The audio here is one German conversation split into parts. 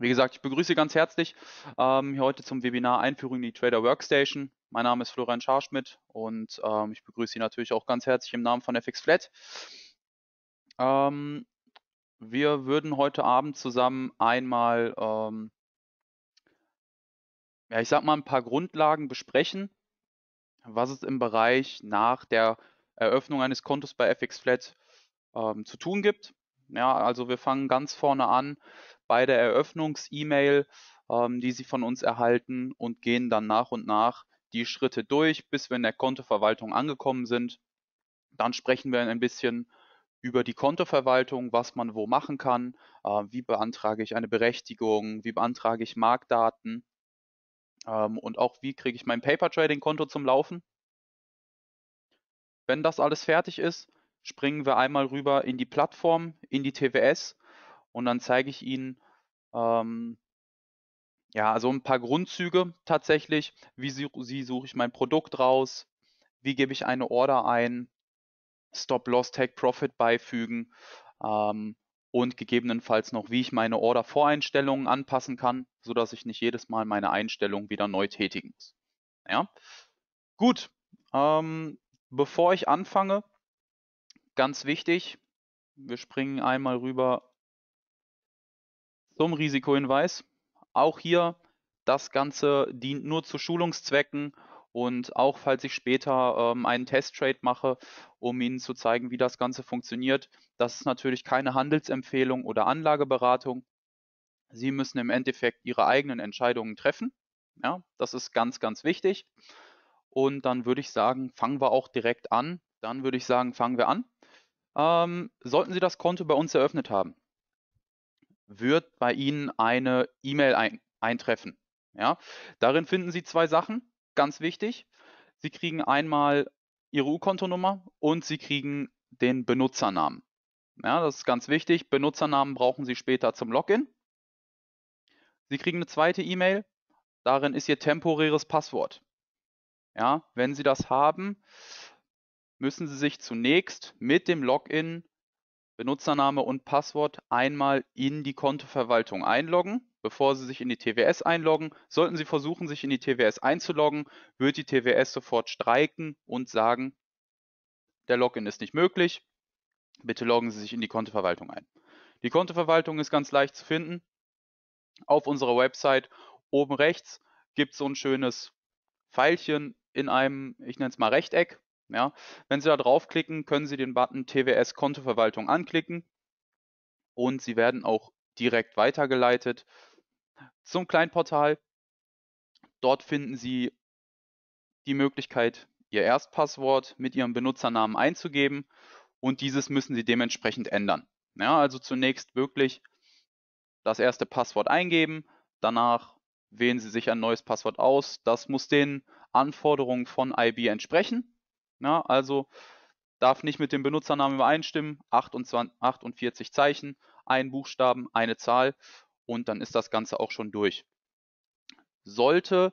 Wie gesagt, ich begrüße Sie ganz herzlich ähm, hier heute zum Webinar Einführung in die Trader Workstation. Mein Name ist Florian Scharschmidt und ähm, ich begrüße Sie natürlich auch ganz herzlich im Namen von FX Flat. Ähm, wir würden heute Abend zusammen einmal, ähm, ja, ich sag mal, ein paar Grundlagen besprechen, was es im Bereich nach der Eröffnung eines Kontos bei FX Flat ähm, zu tun gibt. Ja, also wir fangen ganz vorne an bei der Eröffnungs-E-Mail, ähm, die Sie von uns erhalten und gehen dann nach und nach die Schritte durch, bis wir in der Kontoverwaltung angekommen sind. Dann sprechen wir ein bisschen über die Kontoverwaltung, was man wo machen kann, äh, wie beantrage ich eine Berechtigung, wie beantrage ich Marktdaten ähm, und auch wie kriege ich mein Paper Trading Konto zum Laufen. Wenn das alles fertig ist, springen wir einmal rüber in die Plattform, in die TWS und dann zeige ich Ihnen ähm, ja, also ein paar Grundzüge tatsächlich. Wie, wie suche ich mein Produkt raus? Wie gebe ich eine Order ein? Stop-Loss, Take-Profit beifügen ähm, und gegebenenfalls noch, wie ich meine Order-Voreinstellungen anpassen kann, sodass ich nicht jedes Mal meine Einstellung wieder neu tätigen muss. Ja, gut. Ähm, bevor ich anfange, ganz wichtig, wir springen einmal rüber zum Risikohinweis. Auch hier, das Ganze dient nur zu Schulungszwecken und auch falls ich später ähm, einen Testtrade mache, um Ihnen zu zeigen, wie das Ganze funktioniert, das ist natürlich keine Handelsempfehlung oder Anlageberatung. Sie müssen im Endeffekt Ihre eigenen Entscheidungen treffen. Ja, das ist ganz, ganz wichtig. Und dann würde ich sagen, fangen wir auch direkt an. Dann würde ich sagen, fangen wir an. Ähm, sollten Sie das Konto bei uns eröffnet haben, wird bei Ihnen eine E-Mail ein eintreffen. Ja? Darin finden Sie zwei Sachen, ganz wichtig. Sie kriegen einmal Ihre U-Kontonummer und Sie kriegen den Benutzernamen. Ja, das ist ganz wichtig. Benutzernamen brauchen Sie später zum Login. Sie kriegen eine zweite E-Mail. Darin ist Ihr temporäres Passwort. Ja, wenn Sie das haben, müssen Sie sich zunächst mit dem Login Benutzername und Passwort einmal in die Kontoverwaltung einloggen. Bevor Sie sich in die TWS einloggen, sollten Sie versuchen, sich in die TWS einzuloggen, wird die TWS sofort streiken und sagen, der Login ist nicht möglich, bitte loggen Sie sich in die Kontoverwaltung ein. Die Kontoverwaltung ist ganz leicht zu finden. Auf unserer Website oben rechts gibt es so ein schönes Pfeilchen in einem, ich nenne es mal Rechteck, ja. Wenn Sie da draufklicken, können Sie den Button TWS Kontoverwaltung anklicken und Sie werden auch direkt weitergeleitet zum Kleinportal. Dort finden Sie die Möglichkeit, Ihr Erstpasswort mit Ihrem Benutzernamen einzugeben und dieses müssen Sie dementsprechend ändern. Ja, also zunächst wirklich das erste Passwort eingeben, danach wählen Sie sich ein neues Passwort aus. Das muss den Anforderungen von IB entsprechen. Na, also darf nicht mit dem Benutzernamen übereinstimmen. 28, 48 Zeichen, ein Buchstaben, eine Zahl und dann ist das Ganze auch schon durch. Sollte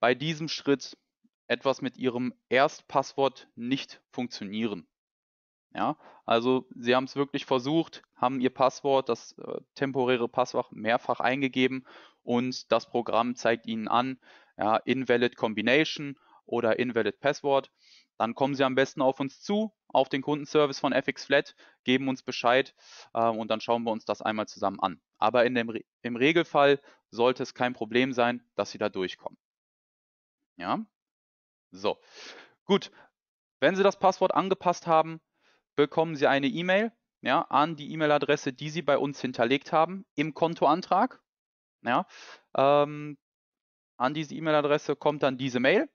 bei diesem Schritt etwas mit Ihrem Erstpasswort nicht funktionieren. Ja, also Sie haben es wirklich versucht, haben Ihr Passwort, das äh, temporäre Passwort mehrfach eingegeben und das Programm zeigt Ihnen an, ja, invalid combination oder invalid password dann kommen Sie am besten auf uns zu, auf den Kundenservice von FX Flat, geben uns Bescheid äh, und dann schauen wir uns das einmal zusammen an. Aber in dem, Re im Regelfall sollte es kein Problem sein, dass Sie da durchkommen. Ja, so. Gut, wenn Sie das Passwort angepasst haben, bekommen Sie eine E-Mail ja, an die E-Mail-Adresse, die Sie bei uns hinterlegt haben im Kontoantrag. Ja, ähm, an diese E-Mail-Adresse kommt dann diese Mail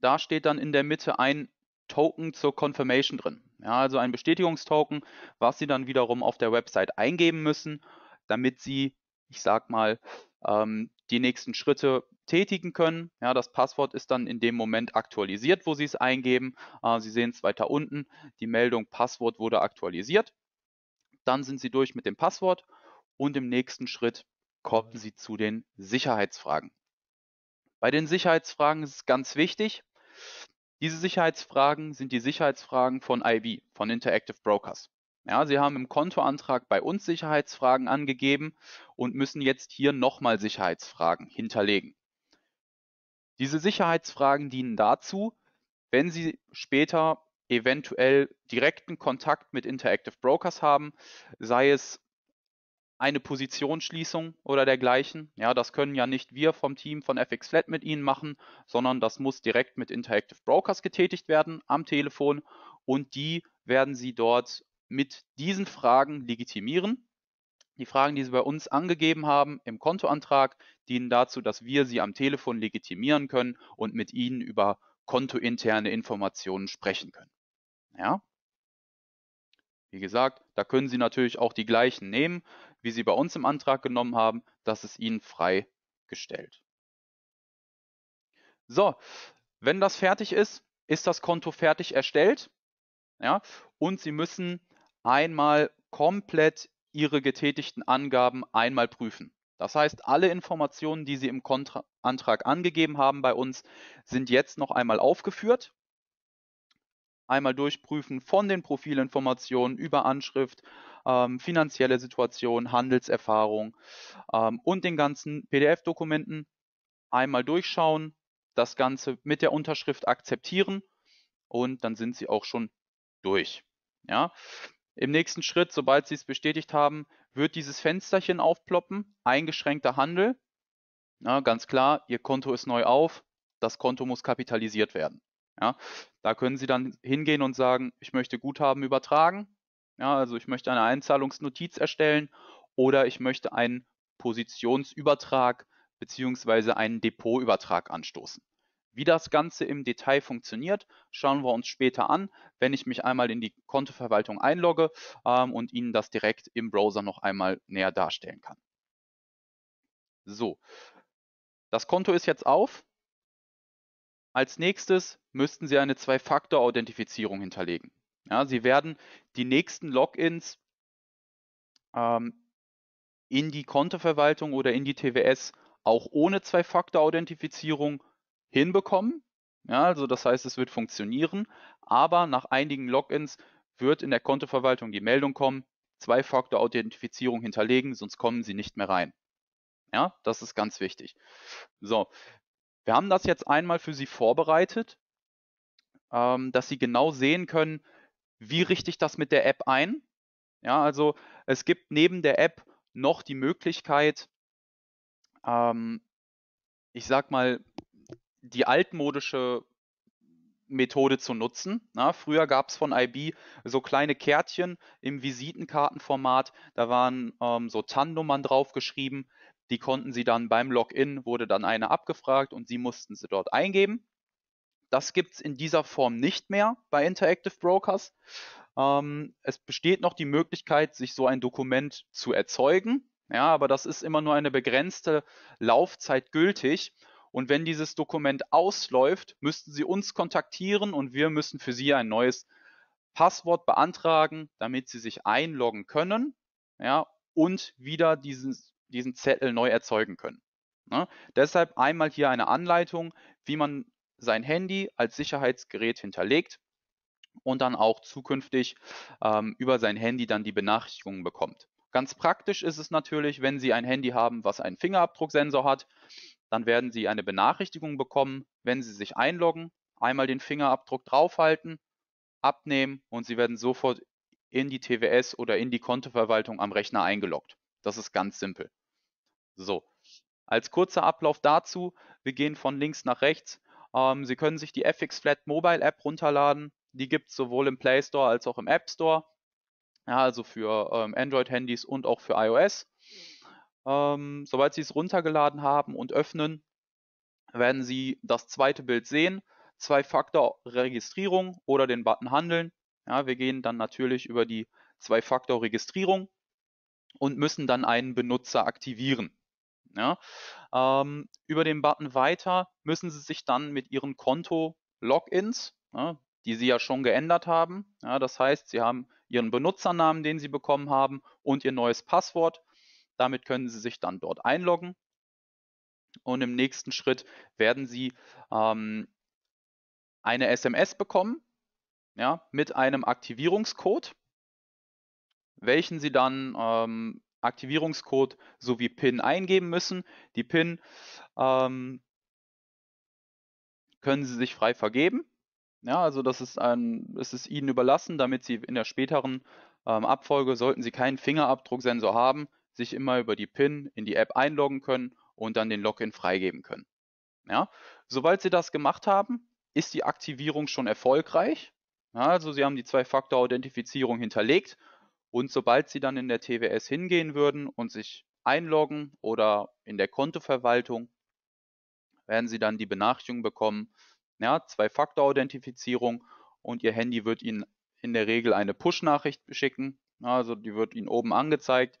da steht dann in der Mitte ein Token zur Confirmation drin. Ja, also ein Bestätigungstoken, was Sie dann wiederum auf der Website eingeben müssen, damit Sie, ich sag mal, ähm, die nächsten Schritte tätigen können. Ja, das Passwort ist dann in dem Moment aktualisiert, wo Sie es eingeben. Äh, Sie sehen es weiter unten. Die Meldung Passwort wurde aktualisiert. Dann sind Sie durch mit dem Passwort und im nächsten Schritt kommen Sie zu den Sicherheitsfragen. Bei den Sicherheitsfragen ist es ganz wichtig, diese Sicherheitsfragen sind die Sicherheitsfragen von IB, von Interactive Brokers. Ja, Sie haben im Kontoantrag bei uns Sicherheitsfragen angegeben und müssen jetzt hier nochmal Sicherheitsfragen hinterlegen. Diese Sicherheitsfragen dienen dazu, wenn Sie später eventuell direkten Kontakt mit Interactive Brokers haben, sei es eine Positionsschließung oder dergleichen. Ja, das können ja nicht wir vom Team von FX Flat mit Ihnen machen, sondern das muss direkt mit Interactive Brokers getätigt werden am Telefon und die werden Sie dort mit diesen Fragen legitimieren. Die Fragen, die Sie bei uns angegeben haben im Kontoantrag, dienen dazu, dass wir Sie am Telefon legitimieren können und mit Ihnen über kontointerne Informationen sprechen können. Ja? Wie gesagt, da können Sie natürlich auch die gleichen nehmen, wie Sie bei uns im Antrag genommen haben, das ist Ihnen freigestellt. So, wenn das fertig ist, ist das Konto fertig erstellt. Ja, und Sie müssen einmal komplett Ihre getätigten Angaben einmal prüfen. Das heißt, alle Informationen, die Sie im Kontra Antrag angegeben haben bei uns, sind jetzt noch einmal aufgeführt. Einmal durchprüfen von den Profilinformationen über Anschrift, ähm, finanzielle Situation, Handelserfahrung ähm, und den ganzen PDF-Dokumenten einmal durchschauen, das Ganze mit der Unterschrift akzeptieren und dann sind Sie auch schon durch. Ja? Im nächsten Schritt, sobald Sie es bestätigt haben, wird dieses Fensterchen aufploppen, eingeschränkter Handel. Na, ganz klar, Ihr Konto ist neu auf, das Konto muss kapitalisiert werden. Ja, da können Sie dann hingehen und sagen, ich möchte Guthaben übertragen. Ja, also ich möchte eine Einzahlungsnotiz erstellen oder ich möchte einen Positionsübertrag bzw. einen Depotübertrag anstoßen. Wie das Ganze im Detail funktioniert, schauen wir uns später an, wenn ich mich einmal in die Kontoverwaltung einlogge ähm, und Ihnen das direkt im Browser noch einmal näher darstellen kann. So, das Konto ist jetzt auf. Als nächstes müssten Sie eine Zwei-Faktor-Authentifizierung hinterlegen. Ja, Sie werden die nächsten Logins ähm, in die Kontoverwaltung oder in die TWS auch ohne Zwei-Faktor-Authentifizierung hinbekommen. Ja, also das heißt, es wird funktionieren, aber nach einigen Logins wird in der Kontoverwaltung die Meldung kommen, Zwei-Faktor-Authentifizierung hinterlegen, sonst kommen Sie nicht mehr rein. Ja, das ist ganz wichtig. So, wir haben das jetzt einmal für Sie vorbereitet, ähm, dass Sie genau sehen können, wie richte ich das mit der App ein? Ja, also es gibt neben der App noch die Möglichkeit, ähm, ich sag mal, die altmodische Methode zu nutzen. Na, früher gab es von IB so kleine Kärtchen im Visitenkartenformat, da waren ähm, so TAN-Nummern draufgeschrieben, die konnten sie dann beim Login, wurde dann eine abgefragt und sie mussten sie dort eingeben. Das gibt es in dieser Form nicht mehr bei Interactive Brokers. Ähm, es besteht noch die Möglichkeit, sich so ein Dokument zu erzeugen. Ja, aber das ist immer nur eine begrenzte Laufzeit gültig. Und wenn dieses Dokument ausläuft, müssten Sie uns kontaktieren und wir müssen für Sie ein neues Passwort beantragen, damit Sie sich einloggen können ja, und wieder diesen, diesen Zettel neu erzeugen können. Ne? Deshalb einmal hier eine Anleitung, wie man sein Handy als Sicherheitsgerät hinterlegt und dann auch zukünftig ähm, über sein Handy dann die Benachrichtigungen bekommt. Ganz praktisch ist es natürlich, wenn Sie ein Handy haben, was einen Fingerabdrucksensor hat, dann werden Sie eine Benachrichtigung bekommen, wenn Sie sich einloggen, einmal den Fingerabdruck draufhalten, abnehmen und Sie werden sofort in die TWS oder in die Kontoverwaltung am Rechner eingeloggt. Das ist ganz simpel. So, als kurzer Ablauf dazu, wir gehen von links nach rechts. Ähm, Sie können sich die FX Flat Mobile App runterladen. Die gibt es sowohl im Play Store als auch im App Store. Ja, also für ähm, Android-Handys und auch für iOS. Ähm, sobald Sie es runtergeladen haben und öffnen, werden Sie das zweite Bild sehen. Zwei-Faktor-Registrierung oder den Button Handeln. Ja, wir gehen dann natürlich über die Zwei-Faktor-Registrierung und müssen dann einen Benutzer aktivieren. Ja. Ne? Ähm, über den Button weiter müssen Sie sich dann mit Ihren Konto-Logins, ja, ne, die Sie ja schon geändert haben, ja, das heißt, Sie haben Ihren Benutzernamen, den Sie bekommen haben, und Ihr neues Passwort. Damit können Sie sich dann dort einloggen. Und im nächsten Schritt werden Sie ähm, eine SMS bekommen ja, mit einem Aktivierungscode, welchen Sie dann ähm, Aktivierungscode sowie PIN eingeben müssen. Die PIN ähm, können Sie sich frei vergeben. Ja, also das ist, ein, das ist Ihnen überlassen, damit Sie in der späteren ähm, Abfolge, sollten Sie keinen Fingerabdrucksensor haben, sich immer über die PIN in die App einloggen können und dann den Login freigeben können. Ja, sobald Sie das gemacht haben, ist die Aktivierung schon erfolgreich. Ja, also Sie haben die Zwei-Faktor-Authentifizierung hinterlegt und sobald Sie dann in der TWS hingehen würden und sich einloggen oder in der Kontoverwaltung, werden Sie dann die Benachrichtigung bekommen, ja, Zwei-Faktor-Authentifizierung und Ihr Handy wird Ihnen in der Regel eine Push-Nachricht schicken. Also die wird Ihnen oben angezeigt.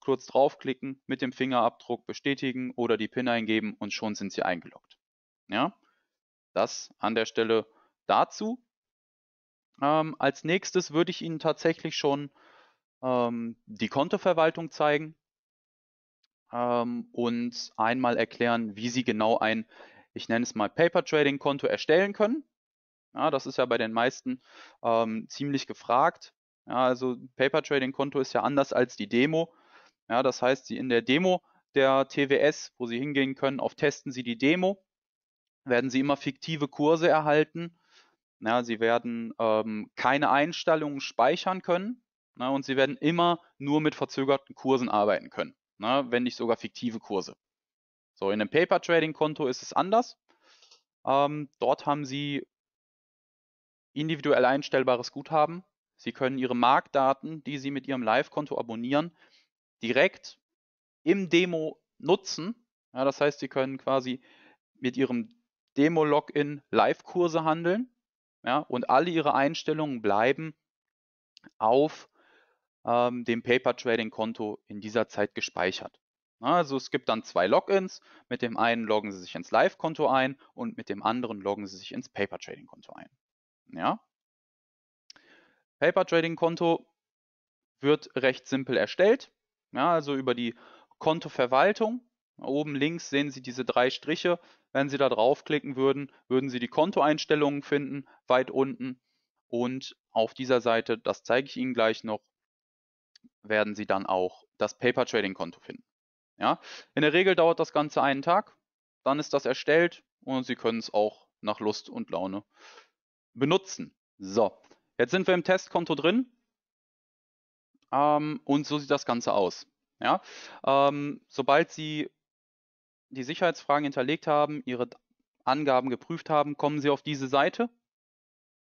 Kurz draufklicken, mit dem Fingerabdruck bestätigen oder die PIN eingeben und schon sind Sie eingeloggt. Ja, das an der Stelle dazu. Ähm, als nächstes würde ich Ihnen tatsächlich schon ähm, die Kontoverwaltung zeigen ähm, und einmal erklären, wie Sie genau ein, ich nenne es mal Paper Trading Konto erstellen können. Ja, das ist ja bei den meisten ähm, ziemlich gefragt. Ja, also Paper Trading Konto ist ja anders als die Demo. Ja, das heißt, Sie in der Demo der TWS, wo Sie hingehen können, auf testen Sie die Demo, werden Sie immer fiktive Kurse erhalten. Ja, Sie werden ähm, keine Einstellungen speichern können. Na, ne, und sie werden immer nur mit verzögerten Kursen arbeiten können, na, ne, wenn nicht sogar fiktive Kurse. So, in einem Paper-Trading-Konto ist es anders. Ähm, dort haben sie individuell einstellbares Guthaben. Sie können ihre Marktdaten, die sie mit ihrem Live-Konto abonnieren, direkt im Demo nutzen. Ja, das heißt, sie können quasi mit ihrem Demo-Login Live-Kurse handeln. Ja, und alle ihre Einstellungen bleiben auf ähm, dem Paper Trading Konto in dieser Zeit gespeichert. Also es gibt dann zwei Logins. Mit dem einen loggen Sie sich ins Live-Konto ein und mit dem anderen loggen Sie sich ins Paper Trading Konto ein. Ja? Paper Trading Konto wird recht simpel erstellt. Ja, also über die Kontoverwaltung. Oben links sehen Sie diese drei Striche. Wenn Sie da draufklicken würden, würden Sie die Kontoeinstellungen finden, weit unten. Und auf dieser Seite, das zeige ich Ihnen gleich noch, werden Sie dann auch das Paper Trading Konto finden. Ja? In der Regel dauert das Ganze einen Tag, dann ist das erstellt und Sie können es auch nach Lust und Laune benutzen. So, jetzt sind wir im Testkonto drin ähm, und so sieht das Ganze aus. Ja? Ähm, sobald Sie die Sicherheitsfragen hinterlegt haben, Ihre Angaben geprüft haben, kommen Sie auf diese Seite.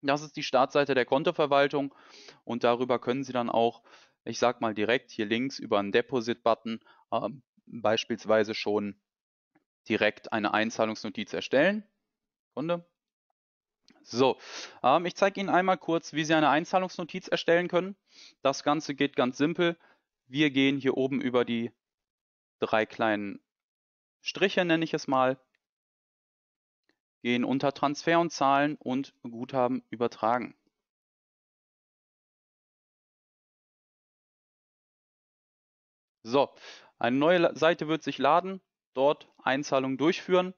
Das ist die Startseite der Kontoverwaltung und darüber können Sie dann auch ich sag mal direkt hier links über einen Deposit-Button ähm, beispielsweise schon direkt eine Einzahlungsnotiz erstellen. Kunde. So, ähm, ich zeige Ihnen einmal kurz, wie Sie eine Einzahlungsnotiz erstellen können. Das Ganze geht ganz simpel. Wir gehen hier oben über die drei kleinen Striche, nenne ich es mal, gehen unter Transfer und Zahlen und Guthaben übertragen. So, eine neue Seite wird sich laden, dort Einzahlung durchführen.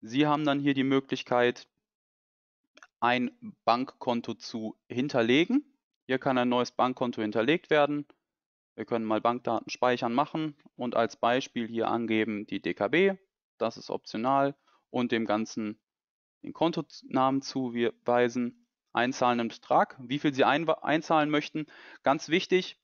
Sie haben dann hier die Möglichkeit, ein Bankkonto zu hinterlegen. Hier kann ein neues Bankkonto hinterlegt werden. Wir können mal Bankdaten speichern machen und als Beispiel hier angeben die DKB. Das ist optional und dem Ganzen den Kontonamen zuweisen, einzahlenden Betrag, wie viel Sie einzahlen möchten. Ganz wichtig,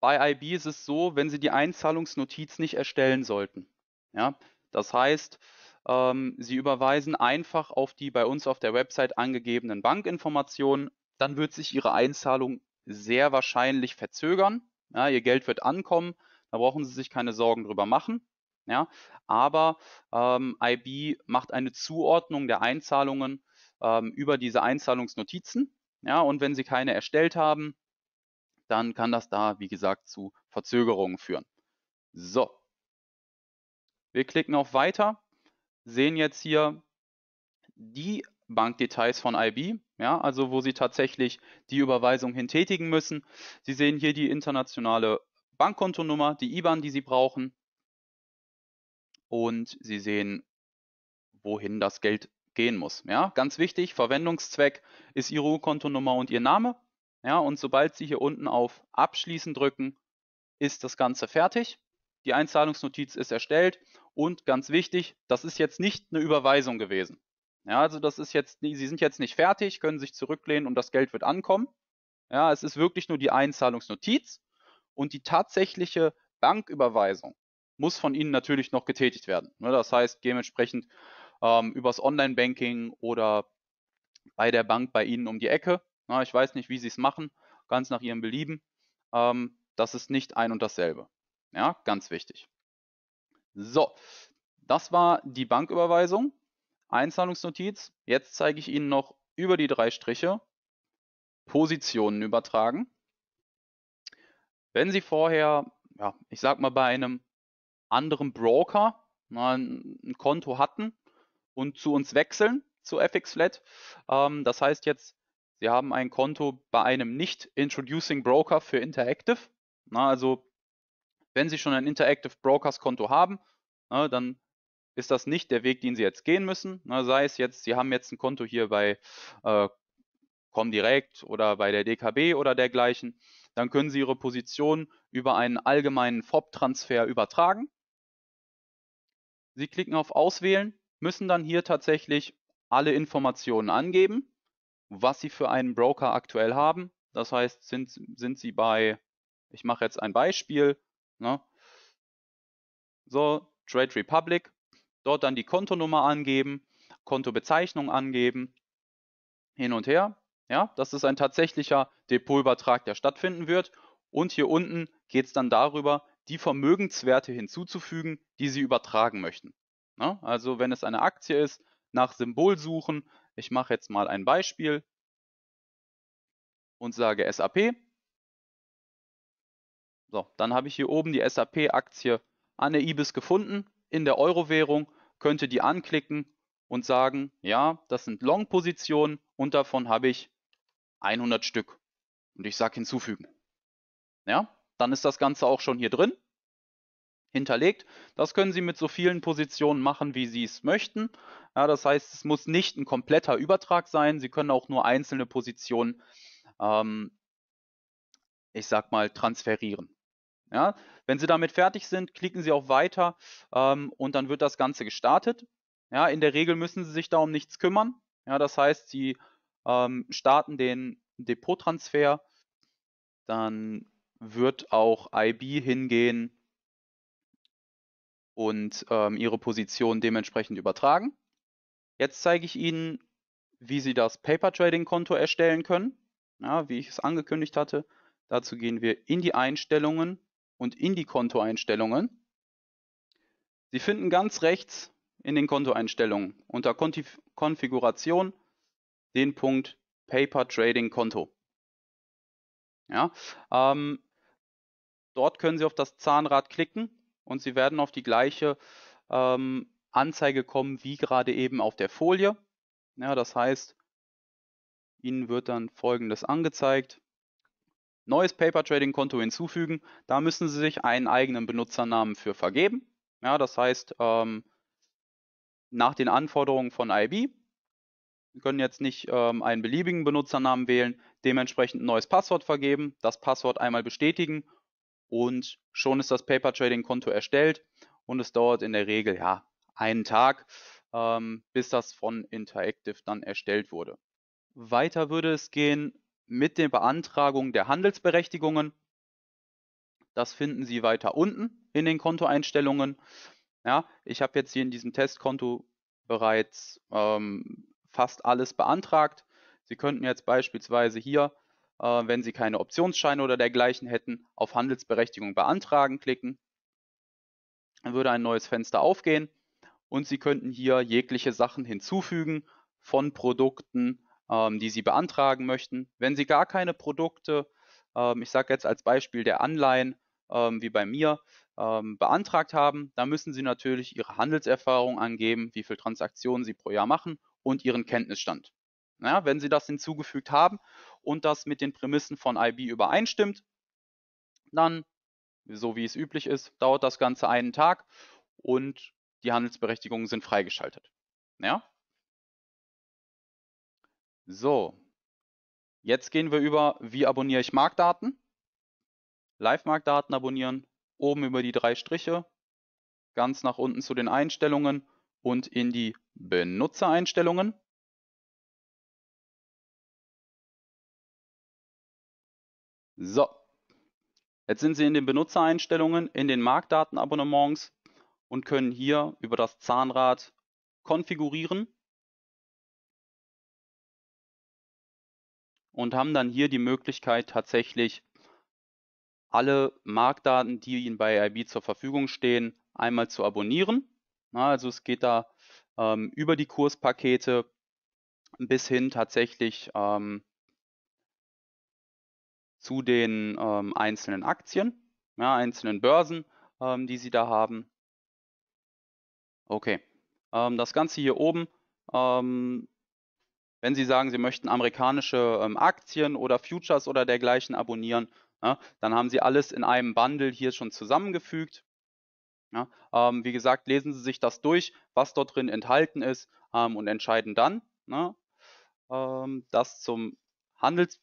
bei IB ist es so, wenn Sie die Einzahlungsnotiz nicht erstellen sollten. Ja? Das heißt, ähm, Sie überweisen einfach auf die bei uns auf der Website angegebenen Bankinformationen, dann wird sich Ihre Einzahlung sehr wahrscheinlich verzögern. Ja? Ihr Geld wird ankommen, da brauchen Sie sich keine Sorgen drüber machen. Ja? Aber ähm, IB macht eine Zuordnung der Einzahlungen ähm, über diese Einzahlungsnotizen. Ja? Und wenn Sie keine erstellt haben, dann kann das da, wie gesagt, zu Verzögerungen führen. So, wir klicken auf Weiter, sehen jetzt hier die Bankdetails von IB, ja, also wo Sie tatsächlich die Überweisung hin tätigen müssen. Sie sehen hier die internationale Bankkontonummer, die IBAN, die Sie brauchen. Und Sie sehen, wohin das Geld gehen muss. Ja, ganz wichtig, Verwendungszweck ist Ihre kontonummer und Ihr Name. Ja, und sobald Sie hier unten auf Abschließen drücken, ist das Ganze fertig. Die Einzahlungsnotiz ist erstellt und ganz wichtig, das ist jetzt nicht eine Überweisung gewesen. Ja, also das ist jetzt, Sie sind jetzt nicht fertig, können sich zurücklehnen und das Geld wird ankommen. Ja, es ist wirklich nur die Einzahlungsnotiz und die tatsächliche Banküberweisung muss von Ihnen natürlich noch getätigt werden. Ne, das heißt, dementsprechend ähm, übers Online-Banking oder bei der Bank bei Ihnen um die Ecke na, ich weiß nicht, wie sie es machen, ganz nach ihrem Belieben. Ähm, das ist nicht ein und dasselbe. Ja, ganz wichtig. So, das war die Banküberweisung, Einzahlungsnotiz. Jetzt zeige ich Ihnen noch über die drei Striche Positionen übertragen. Wenn Sie vorher, ja, ich sag mal, bei einem anderen Broker na, ein Konto hatten und zu uns wechseln, zu FX Flat, ähm, das heißt jetzt Sie haben ein Konto bei einem nicht-introducing Broker für Interactive. Na, also wenn Sie schon ein Interactive Brokers Konto haben, na, dann ist das nicht der Weg, den Sie jetzt gehen müssen. Na, sei es jetzt, Sie haben jetzt ein Konto hier bei äh, Comdirect oder bei der DKB oder dergleichen, dann können Sie Ihre Position über einen allgemeinen FOB-Transfer übertragen. Sie klicken auf Auswählen, müssen dann hier tatsächlich alle Informationen angeben was sie für einen Broker aktuell haben. Das heißt, sind, sind sie bei, ich mache jetzt ein Beispiel, ne? so Trade Republic, dort dann die Kontonummer angeben, Kontobezeichnung angeben, hin und her. Ja, das ist ein tatsächlicher Depotübertrag, der stattfinden wird. Und hier unten geht es dann darüber, die Vermögenswerte hinzuzufügen, die Sie übertragen möchten. Ne? Also wenn es eine Aktie ist, nach Symbol suchen, ich mache jetzt mal ein Beispiel und sage SAP. So, dann habe ich hier oben die SAP-Aktie an der IBIS gefunden in der Euro-Währung, könnte die anklicken und sagen, ja, das sind Long-Positionen und davon habe ich 100 Stück. Und ich sage hinzufügen. Ja, dann ist das Ganze auch schon hier drin hinterlegt. Das können Sie mit so vielen Positionen machen, wie Sie es möchten. Ja, das heißt, es muss nicht ein kompletter Übertrag sein. Sie können auch nur einzelne Positionen, ähm, ich sag mal, transferieren. Ja, wenn Sie damit fertig sind, klicken Sie auf Weiter ähm, und dann wird das Ganze gestartet. Ja, in der Regel müssen Sie sich da um nichts kümmern. Ja, das heißt, Sie ähm, starten den Depottransfer, dann wird auch IB hingehen und ähm, ihre Position dementsprechend übertragen. Jetzt zeige ich Ihnen, wie Sie das Paper Trading Konto erstellen können, ja, wie ich es angekündigt hatte. Dazu gehen wir in die Einstellungen und in die Kontoeinstellungen. Sie finden ganz rechts in den Kontoeinstellungen unter Kontif Konfiguration den Punkt Paper Trading Konto. Ja, ähm, dort können Sie auf das Zahnrad klicken und Sie werden auf die gleiche ähm, Anzeige kommen wie gerade eben auf der Folie. Ja, das heißt, Ihnen wird dann folgendes angezeigt. Neues Paper Trading Konto hinzufügen. Da müssen Sie sich einen eigenen Benutzernamen für vergeben. Ja, das heißt, ähm, nach den Anforderungen von IB. Sie können jetzt nicht ähm, einen beliebigen Benutzernamen wählen, dementsprechend ein neues Passwort vergeben, das Passwort einmal bestätigen und schon ist das Paper Trading Konto erstellt und es dauert in der Regel ja einen Tag, ähm, bis das von Interactive dann erstellt wurde. Weiter würde es gehen mit der Beantragung der Handelsberechtigungen. Das finden Sie weiter unten in den Kontoeinstellungen. Ja, ich habe jetzt hier in diesem Testkonto bereits ähm, fast alles beantragt. Sie könnten jetzt beispielsweise hier äh, wenn Sie keine Optionsscheine oder dergleichen hätten, auf Handelsberechtigung beantragen klicken. Dann würde ein neues Fenster aufgehen und Sie könnten hier jegliche Sachen hinzufügen von Produkten, ähm, die Sie beantragen möchten. Wenn Sie gar keine Produkte, ähm, ich sage jetzt als Beispiel der Anleihen, ähm, wie bei mir, beantragt haben, dann müssen Sie natürlich Ihre Handelserfahrung angeben, wie viele Transaktionen Sie pro Jahr machen und Ihren Kenntnisstand ja, wenn Sie das hinzugefügt haben und das mit den Prämissen von IB übereinstimmt, dann, so wie es üblich ist, dauert das Ganze einen Tag und die Handelsberechtigungen sind freigeschaltet. Ja? So, jetzt gehen wir über, wie abonniere ich Marktdaten. Live-Marktdaten abonnieren, oben über die drei Striche, ganz nach unten zu den Einstellungen und in die Benutzereinstellungen. So, jetzt sind Sie in den Benutzereinstellungen, in den Marktdatenabonnements und können hier über das Zahnrad konfigurieren und haben dann hier die Möglichkeit tatsächlich alle Marktdaten, die Ihnen bei IB zur Verfügung stehen, einmal zu abonnieren. Also es geht da ähm, über die Kurspakete bis hin tatsächlich ähm, zu den ähm, einzelnen Aktien, ja, einzelnen Börsen, ähm, die Sie da haben. Okay, ähm, das Ganze hier oben, ähm, wenn Sie sagen, Sie möchten amerikanische ähm, Aktien oder Futures oder dergleichen abonnieren, ja, dann haben Sie alles in einem Bundle hier schon zusammengefügt. Ja, ähm, wie gesagt, lesen Sie sich das durch, was dort drin enthalten ist ähm, und entscheiden dann. Ne? Ähm, das zum Handels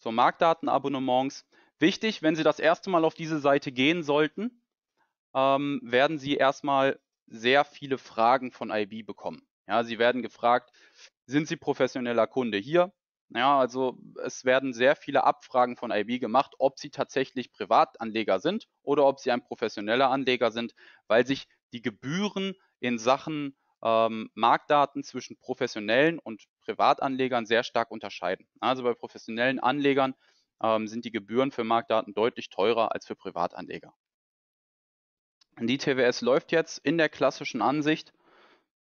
so Marktdatenabonnements. Wichtig, wenn Sie das erste Mal auf diese Seite gehen sollten, ähm, werden Sie erstmal sehr viele Fragen von IB bekommen. Ja, Sie werden gefragt, sind Sie professioneller Kunde hier? Ja, also es werden sehr viele Abfragen von IB gemacht, ob sie tatsächlich Privatanleger sind oder ob sie ein professioneller Anleger sind, weil sich die Gebühren in Sachen ähm, Marktdaten zwischen professionellen und Privatanlegern sehr stark unterscheiden. Also bei professionellen Anlegern ähm, sind die Gebühren für Marktdaten deutlich teurer als für Privatanleger. Die TWS läuft jetzt in der klassischen Ansicht.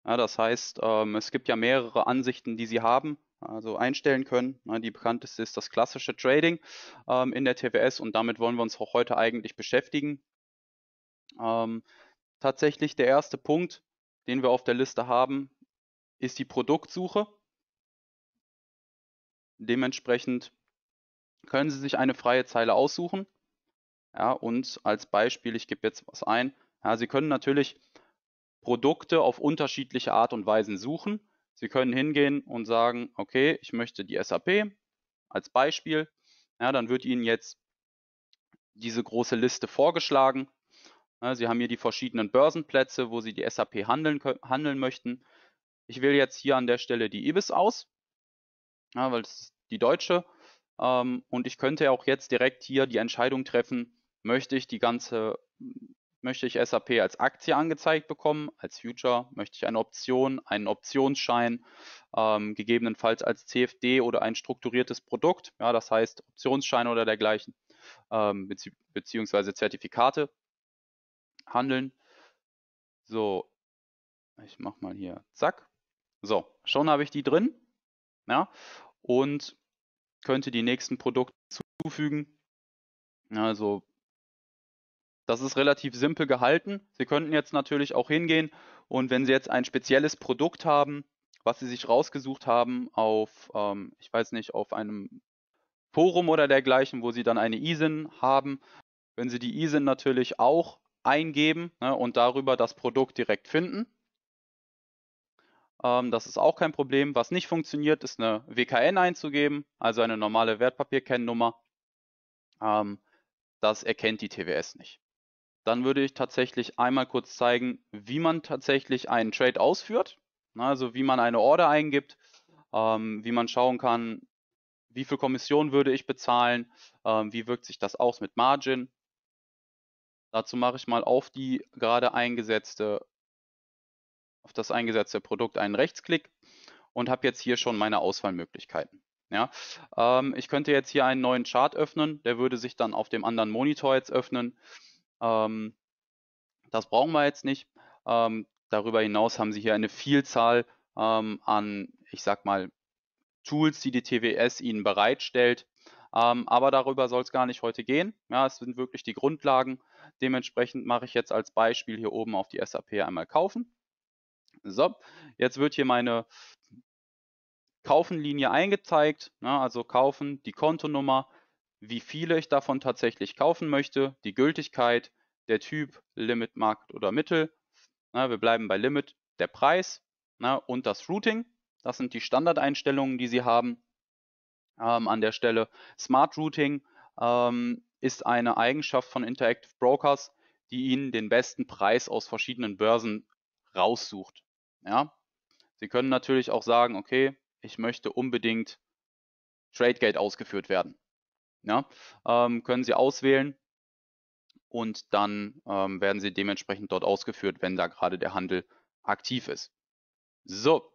Ja, das heißt, ähm, es gibt ja mehrere Ansichten, die Sie haben, also einstellen können. Ja, die bekannteste ist das klassische Trading ähm, in der TWS und damit wollen wir uns auch heute eigentlich beschäftigen. Ähm, tatsächlich der erste Punkt, den wir auf der Liste haben, ist die Produktsuche. Dementsprechend können Sie sich eine freie Zeile aussuchen. Ja, und als Beispiel, ich gebe jetzt was ein. Ja, Sie können natürlich Produkte auf unterschiedliche Art und Weisen suchen. Sie können hingehen und sagen, okay, ich möchte die SAP als Beispiel. Ja, dann wird Ihnen jetzt diese große Liste vorgeschlagen Ne, sie haben hier die verschiedenen Börsenplätze, wo Sie die SAP handeln, handeln möchten. Ich wähle jetzt hier an der Stelle die IBIS aus, ja, weil es die deutsche. Ähm, und ich könnte auch jetzt direkt hier die Entscheidung treffen, möchte ich die ganze, möchte ich SAP als Aktie angezeigt bekommen, als Future, möchte ich eine Option, einen Optionsschein, ähm, gegebenenfalls als CFD oder ein strukturiertes Produkt, ja, das heißt Optionsschein oder dergleichen, ähm, bezieh beziehungsweise Zertifikate handeln. So, ich mach mal hier, zack. So, schon habe ich die drin. Ja, und könnte die nächsten Produkte zufügen. Also, das ist relativ simpel gehalten. Sie könnten jetzt natürlich auch hingehen und wenn Sie jetzt ein spezielles Produkt haben, was Sie sich rausgesucht haben auf, ähm, ich weiß nicht, auf einem Forum oder dergleichen, wo Sie dann eine ISIN haben, wenn Sie die ISIN natürlich auch eingeben ne, und darüber das Produkt direkt finden. Ähm, das ist auch kein Problem. Was nicht funktioniert, ist eine WKN einzugeben, also eine normale Wertpapierkennnummer. Ähm, das erkennt die TWS nicht. Dann würde ich tatsächlich einmal kurz zeigen, wie man tatsächlich einen Trade ausführt, ne, also wie man eine Order eingibt, ähm, wie man schauen kann, wie viel Kommission würde ich bezahlen, ähm, wie wirkt sich das aus mit Margin Dazu mache ich mal auf die gerade eingesetzte, auf das eingesetzte Produkt einen Rechtsklick und habe jetzt hier schon meine Auswahlmöglichkeiten. Ja, ähm, ich könnte jetzt hier einen neuen Chart öffnen, der würde sich dann auf dem anderen Monitor jetzt öffnen. Ähm, das brauchen wir jetzt nicht. Ähm, darüber hinaus haben Sie hier eine Vielzahl ähm, an, ich sag mal, Tools, die die TWS Ihnen bereitstellt, ähm, aber darüber soll es gar nicht heute gehen. Ja, es sind wirklich die Grundlagen. Dementsprechend mache ich jetzt als Beispiel hier oben auf die SAP einmal kaufen. So, jetzt wird hier meine Kaufen-Linie eingezeigt, ja, also kaufen, die Kontonummer, wie viele ich davon tatsächlich kaufen möchte, die Gültigkeit, der Typ, Limit, Markt oder Mittel. Ja, wir bleiben bei Limit, der Preis ja, ne, und das Routing. Das sind die Standardeinstellungen, die Sie haben ähm, an der Stelle. Smart Routing ähm, ist eine Eigenschaft von Interactive Brokers, die Ihnen den besten Preis aus verschiedenen Börsen raussucht. Ja? Sie können natürlich auch sagen, okay, ich möchte unbedingt TradeGate ausgeführt werden. Ja? Ähm, können Sie auswählen und dann ähm, werden Sie dementsprechend dort ausgeführt, wenn da gerade der Handel aktiv ist. So,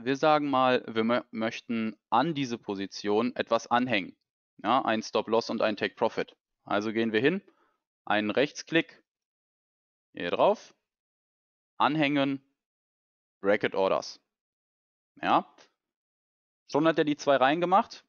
wir sagen mal, wir möchten an diese Position etwas anhängen. Ja, ein Stop-Loss und ein Take-Profit. Also gehen wir hin, einen Rechtsklick hier drauf, anhängen, Bracket Orders. Ja, schon hat er die zwei reingemacht.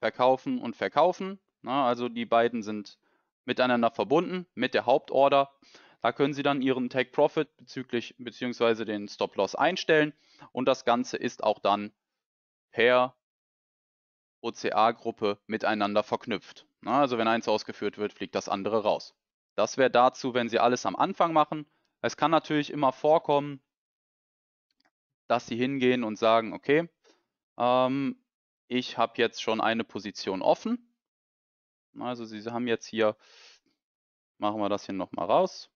Verkaufen und verkaufen. Na, ne, also die beiden sind miteinander verbunden mit der Hauptorder. Da können Sie dann Ihren Take Profit bezüglich beziehungsweise den Stop Loss einstellen und das Ganze ist auch dann per OCA-Gruppe miteinander verknüpft. Also wenn eins ausgeführt wird, fliegt das andere raus. Das wäre dazu, wenn Sie alles am Anfang machen. Es kann natürlich immer vorkommen, dass Sie hingehen und sagen, okay, ähm, ich habe jetzt schon eine Position offen. Also Sie haben jetzt hier, machen wir das hier nochmal raus.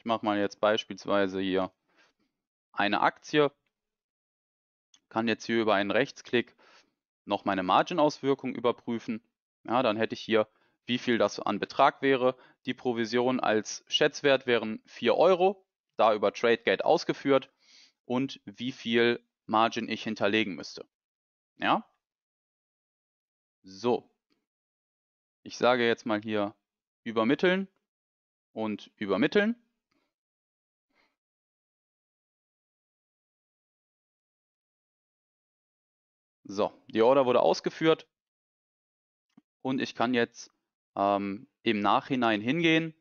Ich mache mal jetzt beispielsweise hier eine Aktie, kann jetzt hier über einen Rechtsklick noch meine Margin-Auswirkung überprüfen. Ja, dann hätte ich hier, wie viel das an Betrag wäre. Die Provision als Schätzwert wären 4 Euro, da über TradeGate ausgeführt und wie viel Margin ich hinterlegen müsste. Ja? So. Ich sage jetzt mal hier übermitteln und übermitteln. So, die Order wurde ausgeführt und ich kann jetzt ähm, im Nachhinein hingehen,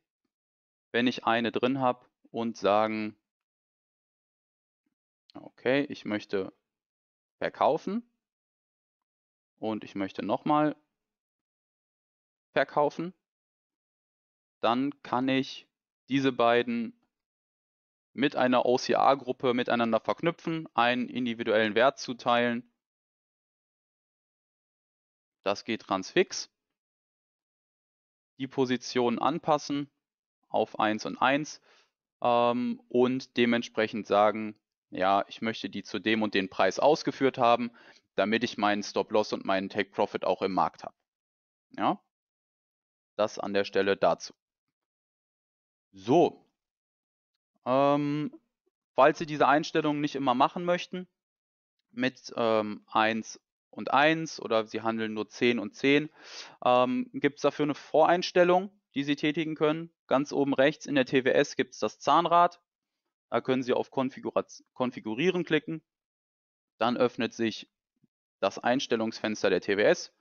wenn ich eine drin habe und sagen, okay, ich möchte verkaufen und ich möchte nochmal verkaufen, dann kann ich diese beiden mit einer OCA-Gruppe miteinander verknüpfen, einen individuellen Wert zuteilen das geht transfix. Die Position anpassen auf 1 und 1 ähm, und dementsprechend sagen, ja, ich möchte die zu dem und den Preis ausgeführt haben, damit ich meinen Stop-Loss und meinen Take-Profit auch im Markt habe. Ja, das an der Stelle dazu. So, ähm, falls Sie diese Einstellungen nicht immer machen möchten, mit ähm, 1 und 1 oder sie handeln nur 10 und 10. Ähm, gibt es dafür eine Voreinstellung, die Sie tätigen können? Ganz oben rechts in der TWS gibt es das Zahnrad. Da können Sie auf Konfigurieren klicken. Dann öffnet sich das Einstellungsfenster der TWS.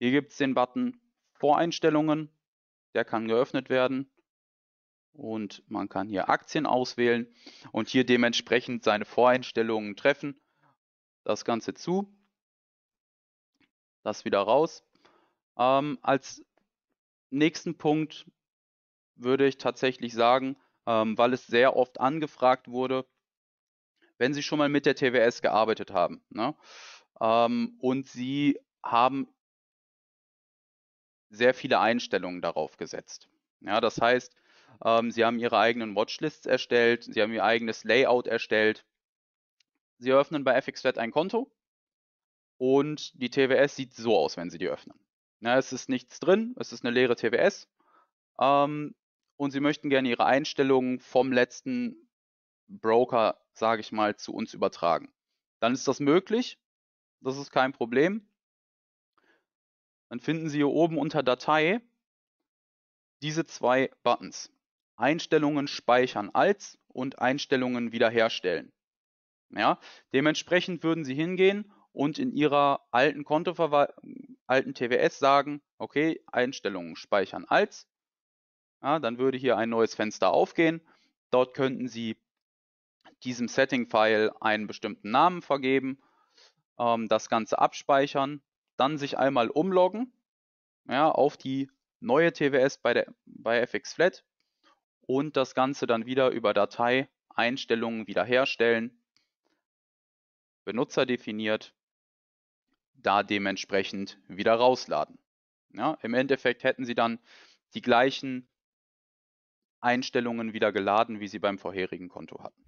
Hier gibt es den Button Voreinstellungen. Der kann geöffnet werden. Und man kann hier Aktien auswählen und hier dementsprechend seine Voreinstellungen treffen. Das Ganze zu das wieder raus. Ähm, als nächsten Punkt würde ich tatsächlich sagen, ähm, weil es sehr oft angefragt wurde, wenn Sie schon mal mit der TWS gearbeitet haben ne? ähm, und Sie haben sehr viele Einstellungen darauf gesetzt. Ja, das heißt, ähm, Sie haben Ihre eigenen Watchlists erstellt, Sie haben Ihr eigenes Layout erstellt. Sie eröffnen bei FXFlat ein Konto und die TWS sieht so aus, wenn Sie die öffnen. Na, ne, es ist nichts drin, es ist eine leere TWS. Ähm, und Sie möchten gerne Ihre Einstellungen vom letzten Broker, sage ich mal, zu uns übertragen. Dann ist das möglich. Das ist kein Problem. Dann finden Sie hier oben unter Datei diese zwei Buttons. Einstellungen speichern als und Einstellungen wiederherstellen. Ja, dementsprechend würden Sie hingehen und in ihrer alten Kontoverwaltung, alten TWS sagen, okay, Einstellungen speichern als, ja, dann würde hier ein neues Fenster aufgehen. Dort könnten Sie diesem Setting-File einen bestimmten Namen vergeben, ähm, das Ganze abspeichern, dann sich einmal umloggen ja, auf die neue TWS bei, der, bei FX Flat und das Ganze dann wieder über Datei Einstellungen wiederherstellen, Benutzer definiert da dementsprechend wieder rausladen. Ja, Im Endeffekt hätten Sie dann die gleichen Einstellungen wieder geladen, wie Sie beim vorherigen Konto hatten.